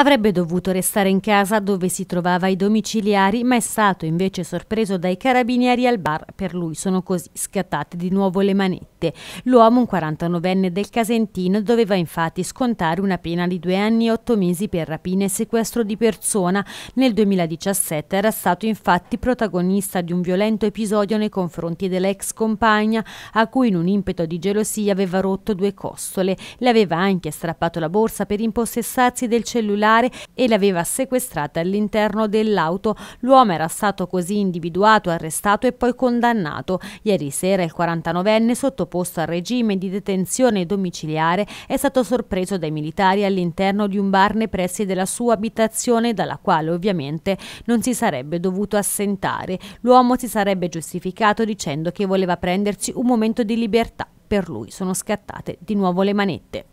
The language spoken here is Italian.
Avrebbe dovuto restare in casa dove si trovava i domiciliari, ma è stato invece sorpreso dai carabinieri al bar. Per lui sono così scattate di nuovo le manette. L'uomo, un 49enne del Casentino, doveva infatti scontare una pena di due anni e otto mesi per rapina e sequestro di persona. Nel 2017 era stato infatti protagonista di un violento episodio nei confronti dell'ex compagna, a cui in un impeto di gelosia aveva rotto due costole. Le aveva anche strappato la borsa per impossessarsi del cellulare cellulare e l'aveva sequestrata all'interno dell'auto. L'uomo era stato così individuato, arrestato e poi condannato. Ieri sera il 49enne, sottoposto al regime di detenzione domiciliare, è stato sorpreso dai militari all'interno di un bar nei pressi della sua abitazione, dalla quale ovviamente non si sarebbe dovuto assentare. L'uomo si sarebbe giustificato dicendo che voleva prendersi un momento di libertà. Per lui sono scattate di nuovo le manette.